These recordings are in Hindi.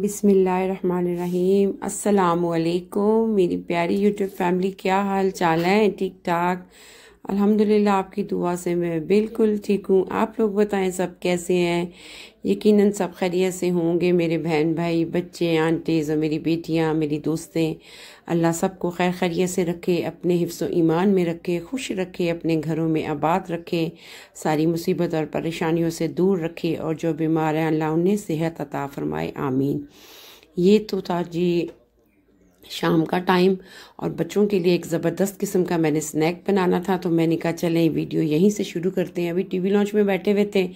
बिसमीम् अल्लाम मेरी प्यारी यूट्यूब फैमिली क्या हाल चाल है ठीक ठाक अल्हम्दुलिल्लाह आपकी दुआ से मैं बिल्कुल ठीक हूँ आप लोग बताएं सब कैसे हैं यकीनन सब खैरियत से होंगे मेरे बहन भाई बच्चे आंटीज़ और मेरी बेटियाँ मेरी दोस्तें अल्लाह सबको खैर खैरियत से रखे अपने हिफ्स ईमान में रखे खुश रखे अपने घरों में आबाद रखे सारी मुसीबत और परेशानियों से दूर रखे और जो बीमार हैं अल्लाह उन्हें सेहत अता फरमाए आमीन ये तो था जी शाम का टाइम और बच्चों के लिए एक ज़बरदस्त किस्म का मैंने स्नैक बनाना था तो मैंने कहा चलें वीडियो यहीं से शुरू करते हैं अभी टीवी लॉन्च में बैठे हुए थे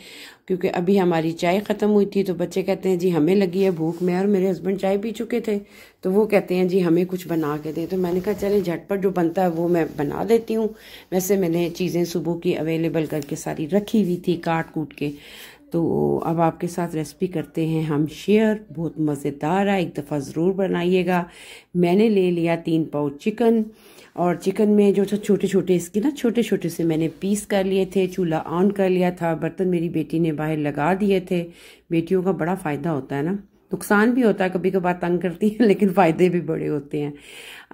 क्योंकि अभी हमारी चाय ख़त्म हुई थी तो बच्चे कहते हैं जी हमें लगी है भूख मैं और मेरे हस्बैंड चाय पी चुके थे तो वो कहते हैं जी हमें कुछ बना के दें तो मैंने कहा चलें झटपट जो बनता है वो मैं बना देती हूँ वैसे मैंने चीज़ें सुबह की अवेलेबल करके सारी रखी हुई थी काट कूट के तो अब आपके साथ रेसिपी करते हैं हम शेयर बहुत मज़ेदार है एक दफ़ा ज़रूर बनाइएगा मैंने ले लिया तीन पाउच चिकन और चिकन में जो छोटे छोटे इसके ना छोटे छोटे से मैंने पीस कर लिए थे चूल्हा ऑन कर लिया था बर्तन मेरी बेटी ने बाहर लगा दिए थे बेटियों का बड़ा फ़ायदा होता है ना नुकसान भी होता है कभी कभार तंग करती है लेकिन फ़ायदे भी बड़े होते हैं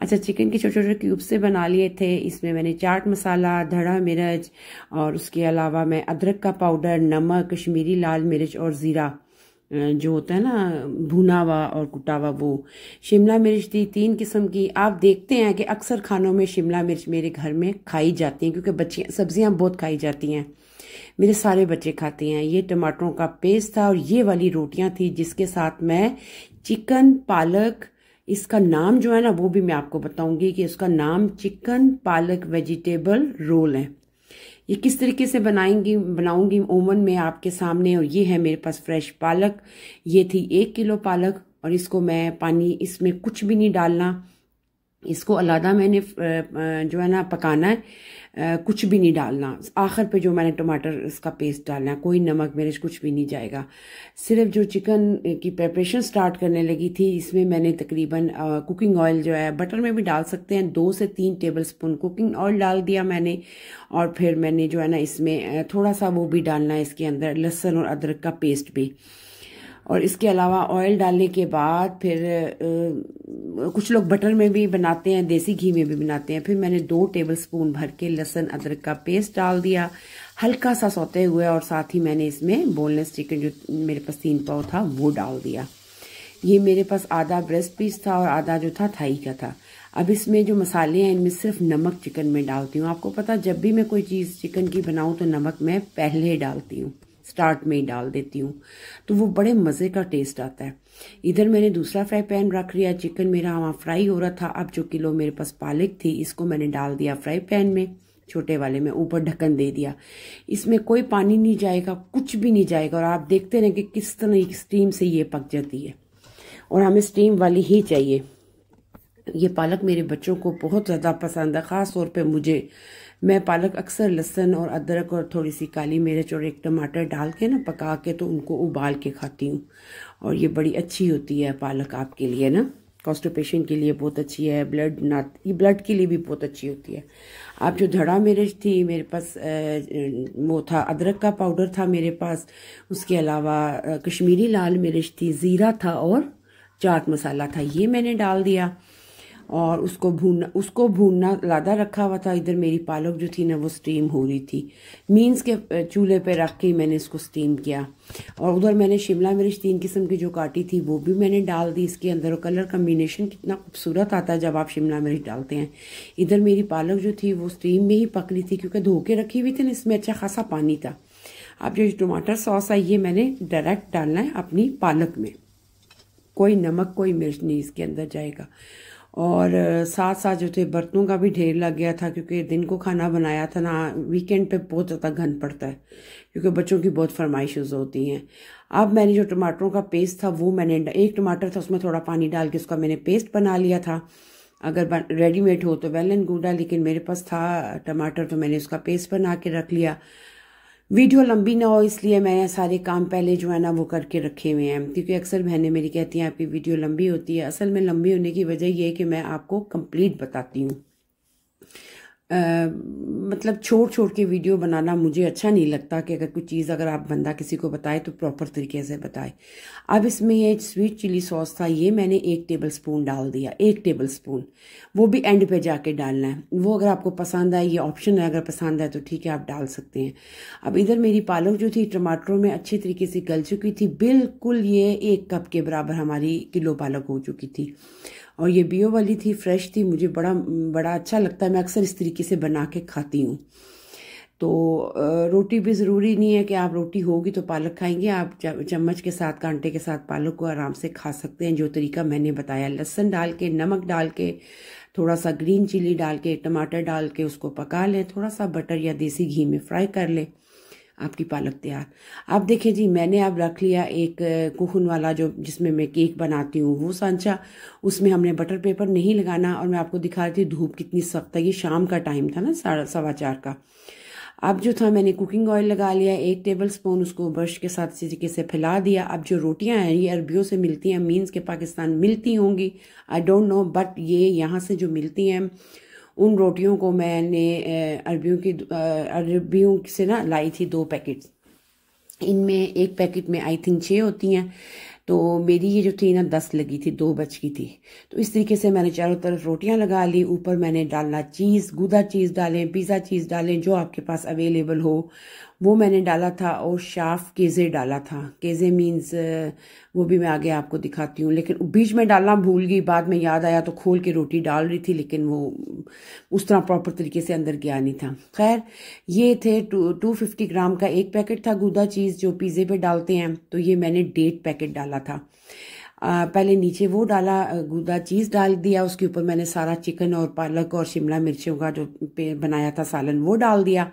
अच्छा चिकन के छोटे छोटे क्यूब से बना लिए थे इसमें मैंने चाट मसाला धड़ा मिर्च और उसके अलावा मैं अदरक का पाउडर नमक कश्मीरी लाल मिर्च और ज़ीरा जो होता है ना भुना हुआ और कुटा हुआ वो शिमला मिर्च दी तीन किस्म की आप देखते हैं कि अक्सर खानों में शिमला मिर्च मेरे घर में खाई जाती है क्योंकि बच्चियाँ सब्जियाँ बहुत खाई जाती हैं मेरे सारे बच्चे खाते हैं ये टमाटरों का पेस्ट था और ये वाली रोटियां थी जिसके साथ मैं चिकन पालक इसका नाम जो है ना वो भी मैं आपको बताऊंगी कि इसका नाम चिकन पालक वेजिटेबल रोल है ये किस तरीके से बनाएंगी बनाऊंगी ओवन में आपके सामने और ये है मेरे पास फ्रेश पालक ये थी एक किलो पालक और इसको मैं पानी इसमें कुछ भी नहीं डालना इसको अलहदा मैंने जो है ना पकाना है कुछ भी नहीं डालना आखिर पे जो मैंने टमाटर इसका पेस्ट डालना है कोई नमक मिर्च कुछ भी नहीं जाएगा सिर्फ जो चिकन की प्रेपरेशन स्टार्ट करने लगी थी इसमें मैंने तकरीबन कुकिंग ऑयल जो है बटर में भी डाल सकते हैं दो से तीन टेबल स्पून कुकिंग ऑयल डाल दिया मैंने और फिर मैंने जो है ना इसमें थोड़ा सा वो भी डालना है इसके अंदर लहसन और अदरक का पेस्ट भी और इसके अलावा ऑयल डालने के बाद फिर आ, कुछ लोग बटर में भी बनाते हैं देसी घी में भी बनाते हैं फिर मैंने दो टेबल स्पून भर के लहसुन अदरक का पेस्ट डाल दिया हल्का सा सोते हुए और साथ ही मैंने इसमें बोनलेस चिकन जो मेरे पास तीन पाव था वो डाल दिया ये मेरे पास आधा ब्रेस्ट पीस था और आधा जो था थाई का था अब इसमें जो मसाले हैं इनमें सिर्फ नमक चिकन में डालती हूँ आपको पता जब भी मैं कोई चीज़ चिकन की बनाऊँ तो नमक मैं पहले डालती हूँ स्टार्ट में ही डाल देती हूँ तो वो बड़े मज़े का टेस्ट आता है इधर मैंने दूसरा फ्राई पैन रख लिया चिकन मेरा वहाँ फ्राई हो रहा था अब जो किलो मेरे पास पालक थी इसको मैंने डाल दिया फ्राई पैन में छोटे वाले में ऊपर ढक्कन दे दिया इसमें कोई पानी नहीं जाएगा कुछ भी नहीं जाएगा और आप देखते रहें कि किस तरह स्टीम से ये पक जाती है और हमें स्टीम वाली ही चाहिए ये पालक मेरे बच्चों को बहुत ज़्यादा पसंद है ख़ास तौर पर मुझे मैं पालक अक्सर लहसन और अदरक और थोड़ी सी काली मिर्च और एक टमाटर डाल के ना पका के तो उनको उबाल के खाती हूँ और ये बड़ी अच्छी होती है पालक आपके लिए ना कॉन्स्टिपेशन के लिए बहुत अच्छी है ब्लड ना ये ब्लड के लिए भी बहुत अच्छी होती है आप जो धड़ा मिर्च थी मेरे पास वो था अदरक का पाउडर था मेरे पास उसके अलावा कश्मीरी लाल मिर्च थी ज़ीरा था और चाट मसाला था ये मैंने डाल दिया और उसको भूनना उसको भूनना लादा रखा हुआ था इधर मेरी पालक जो थी ना वो स्टीम हो रही थी मीन्स के चूल्हे पे रख के मैंने इसको स्टीम किया और उधर मैंने शिमला मिर्च तीन किस्म की जो काटी थी वो भी मैंने डाल दी इसके अंदर और कलर कम्बिनेशन कितना खूबसूरत आता है जब आप शिमला मिर्च डालते हैं इधर मेरी पालक जो थी वो स्टीम में ही पक रही थी क्योंकि धो के रखी हुई थी ना इसमें अच्छा खासा पानी था अब जो टमाटर सॉस है ये मैंने डायरेक्ट डालना है अपनी पालक में कोई नमक कोई मिर्च नहीं इसके अंदर जाएगा और साथ साथ जो थे बर्तनों का भी ढेर लग गया था क्योंकि दिन को खाना बनाया था ना वीकेंड पे बहुत ज़्यादा घन पड़ता है क्योंकि बच्चों की बहुत फरमाइशेज़ होती हैं अब मैंने जो टमाटरों का पेस्ट था वो मैंने एक टमाटर था उसमें थोड़ा पानी डाल के उसका मैंने पेस्ट बना लिया था अगर रेडीमेड हो तो वेल एंड गुडा लेकिन मेरे पास था टमाटर तो मैंने उसका पेस्ट बना के रख लिया वीडियो लंबी ना हो इसलिए मैं सारे काम पहले जो है ना वो करके रखे हुए हैं क्योंकि अक्सर बहनें मेरी कहती हैं आपकी वीडियो लंबी होती है असल में लंबी होने की वजह यह है कि मैं आपको कंप्लीट बताती हूँ आ, मतलब छोड़ छोड़ के वीडियो बनाना मुझे अच्छा नहीं लगता कि अगर कोई चीज़ अगर आप बंदा किसी को बताए तो प्रॉपर तरीके से बताए अब इसमें ये स्वीट चिली सॉस था ये मैंने एक टेबल स्पून डाल दिया एक टेबल स्पून वो भी एंड पे जाके डालना है वो अगर आपको पसंद आए ये ऑप्शन है अगर पसंद आए तो ठीक है आप डाल सकते हैं अब इधर मेरी पालक जो थी टमाटरों में अच्छी तरीके से गल चुकी थी बिल्कुल ये एक कप के बराबर हमारी किलो पालक हो चुकी थी और ये बियो वाली थी फ्रेश थी मुझे बड़ा बड़ा अच्छा लगता है मैं अक्सर इस तरीके से बना के खाती हूँ तो रोटी भी ज़रूरी नहीं है कि आप रोटी होगी तो पालक खाएंगे आप चम्मच के साथ कांटे के साथ पालक को आराम से खा सकते हैं जो तरीका मैंने बताया लहसन डाल के नमक डाल के थोड़ा सा ग्रीन चिली डाल के टमाटर डाल के उसको पका लें थोड़ा सा बटर या देसी घी में फ्राई कर लें आपकी पालक तैयार अब देखें जी मैंने अब रख लिया एक कुहन वाला जो जिसमें मैं केक बनाती हूँ वो सांचा उसमें हमने बटर पेपर नहीं लगाना और मैं आपको दिखा रही थी धूप कितनी सख्त है ये शाम का टाइम था ना साढ़ा सवा चार का अब जो था मैंने कुकिंग ऑयल लगा लिया एक टेबल स्पून उसको ब्रश के साथ इसी तरीके से फैला दिया अब जो रोटियां हैं ये अरबियों से मिलती हैं मीन्स के पाकिस्तान मिलती होंगी आई डोंट नो बट ये यहाँ से जो मिलती हैं उन रोटियों को मैंने अरबियों की अरबियों से ना लाई थी दो पैकेट इनमें एक पैकेट में आई थिंक छः होती हैं तो मेरी ये जो थी ना दस लगी थी दो बच की थी तो इस तरीके से मैंने चारों तरफ रोटियां लगा ली ऊपर मैंने डालना चीज़ गुदा चीज़ डालें पिज़्ज़ा चीज़ डालें जो आपके पास अवेलेबल हो वो मैंने डाला था और शाफ केज़े डाला था केज़े मीन्स वो भी मैं आगे आपको दिखाती हूँ लेकिन बीच में डालना भूल गई बाद में याद आया तो खोल के रोटी डाल रही थी लेकिन वो उस तरह प्रॉपर तरीके से अंदर गया नहीं था खैर ये थे टू टू फिफ्टी ग्राम का एक पैकेट था गुदा चीज़ जो पिज़्ज़े पे डालते हैं तो ये मैंने डेट पैकेट डाला था आ, पहले नीचे वो डाला गुदा चीज़ डाल दिया उसके ऊपर मैंने सारा चिकन और पालक और शिमला मिर्चों का जो बनाया था सालन वो डाल दिया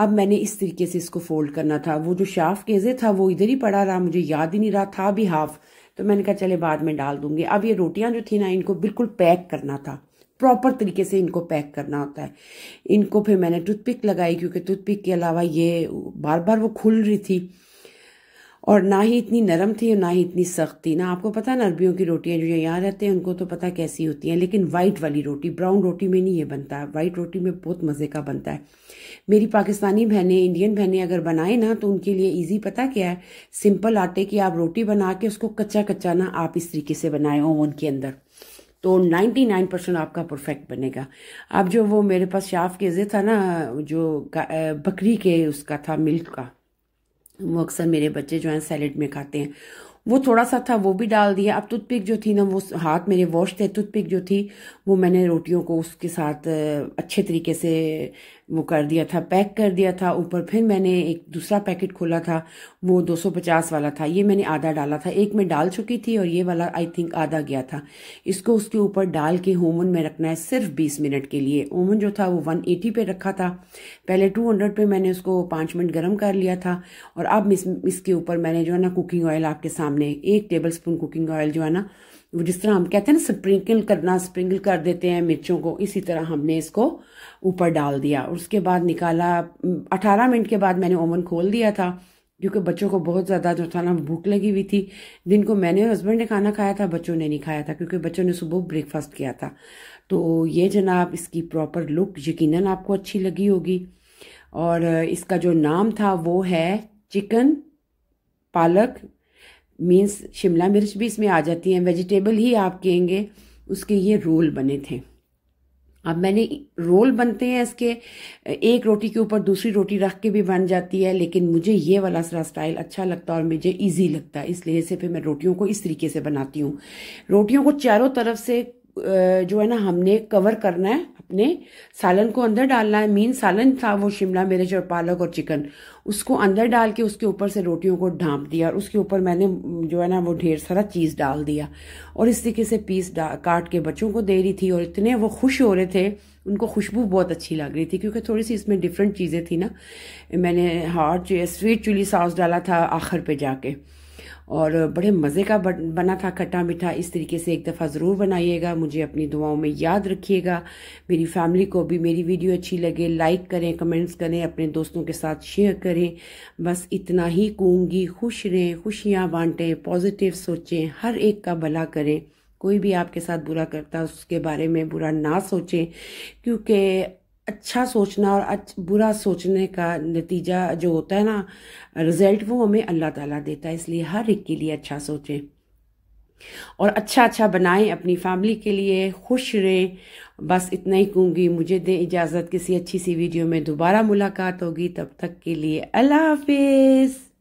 अब मैंने इस तरीके से इसको फोल्ड करना था वो जो शाफ केजे था वो इधर ही पड़ा रहा मुझे याद ही नहीं रहा था भी हाफ तो मैंने कहा चले बाद में डाल दूंगी अब ये रोटियां जो थी ना इनको बिल्कुल पैक करना था प्रॉपर तरीके से इनको पैक करना होता है इनको फिर मैंने टूथपिक लगाई क्योंकि टूथपिक के अलावा ये बार बार वो खुल रही थी और ना ही इतनी नरम थी और ना ही इतनी सख्त थी ना आपको पता ना अरबियों की रोटियां जो यहाँ रहते हैं उनको तो पता कैसी होती हैं लेकिन वाइट वाली रोटी ब्राउन रोटी में नहीं ये बनता है वाइट रोटी में बहुत मज़े का बनता है मेरी पाकिस्तानी बहनें इंडियन बहनें अगर बनाएं ना तो उनके लिए ईजी पता क्या है सिंपल आटे की आप रोटी बना के उसको कच्चा कच्चा ना आप इस तरीके से बनाए ओवन के अंदर तो 99 परसेंट आपका परफेक्ट बनेगा अब जो वो मेरे पास शाफ के जे था ना जो बकरी के उसका था मिल्क का वो अक्सर मेरे बच्चे जो हैं सैलेड में खाते हैं वो थोड़ा सा था वो भी डाल दिया अब टूथपिक जो थी ना वो हाथ मेरे वॉश थे टूथपिक जो थी वो मैंने रोटियों को उसके साथ अच्छे तरीके से वो कर दिया था पैक कर दिया था ऊपर फिर मैंने एक दूसरा पैकेट खोला था वो 250 वाला था ये मैंने आधा डाला था एक में डाल चुकी थी और ये वाला आई थिंक आधा गया था इसको उसके ऊपर डाल के होमन में रखना है सिर्फ 20 मिनट के लिए ओमन जो था वो 180 पे रखा था पहले 200 पे मैंने उसको पाँच मिनट गर्म कर लिया था और अब इस, इसके ऊपर मैंने जो है ना कुकिंग ऑयल आपके सामने एक टेबल स्पून कुकिंग ऑयल जो है ना जिस तरह हम कहते हैं ना स्प्रिंकल करना स्प्रिंकल कर देते हैं मिर्चों को इसी तरह हमने इसको ऊपर डाल दिया और उसके बाद निकाला अठारह मिनट के बाद मैंने ओवन खोल दिया था क्योंकि बच्चों को बहुत ज़्यादा जो था ना भूख लगी हुई थी दिन को मैंने और हस्बैंड ने खाना खाया था बच्चों ने नहीं खाया था क्योंकि बच्चों ने सुबह ब्रेकफास्ट किया था तो ये जनाब इसकी प्रॉपर लुक यकीन आपको अच्छी लगी होगी और इसका जो नाम था वो है चिकन पालक मीन्स शिमला मिर्च भी इसमें आ जाती हैं वेजिटेबल ही आप कहेंगे उसके ये रोल बने थे अब मैंने रोल बनते हैं इसके एक रोटी के ऊपर दूसरी रोटी रख के भी बन जाती है लेकिन मुझे ये वाला सारा स्टाइल अच्छा लगता है और मुझे इजी लगता है इसलिए से फिर मैं रोटियों को इस तरीके से बनाती हूँ रोटियों को चारों तरफ से जो है ना हमने कवर करना है ने सालन को अंदर डालना है मीन सालन था वो शिमला मिर्च और पालक और चिकन उसको अंदर डाल के उसके ऊपर से रोटियों को ढांप दिया और उसके ऊपर मैंने जो है ना वो ढेर सारा चीज़ डाल दिया और इस तरीके से पीस काट के बच्चों को दे रही थी और इतने वो खुश हो रहे थे उनको खुशबू बहुत अच्छी लग रही थी क्योंकि थोड़ी सी इसमें डिफरेंट चीज़ें थी ना मैंने हॉट स्वीट चिली सॉस डाला था आखिर पे जाके और बड़े मज़े का बना था खट्टा मीठा इस तरीके से एक दफ़ा ज़रूर बनाइएगा मुझे अपनी दुआओं में याद रखिएगा मेरी फैमिली को भी मेरी वीडियो अच्छी लगे लाइक करें कमेंट्स करें अपने दोस्तों के साथ शेयर करें बस इतना ही कहूँगी खुश रहें खुशियाँ बांटें पॉजिटिव सोचें हर एक का भला करें कोई भी आपके साथ बुरा करता है उसके बारे में बुरा ना सोचें क्योंकि अच्छा सोचना और अच्छा बुरा सोचने का नतीजा जो होता है ना रिज़ल्ट वो हमें अल्लाह ताला देता है इसलिए हर एक के लिए अच्छा सोचें और अच्छा अच्छा बनाएं अपनी फैमिली के लिए खुश रहें बस इतना ही कहूँगी मुझे दें इजाज़त किसी अच्छी सी वीडियो में दोबारा मुलाकात होगी तब तक के लिए अल्लाह हाफिज़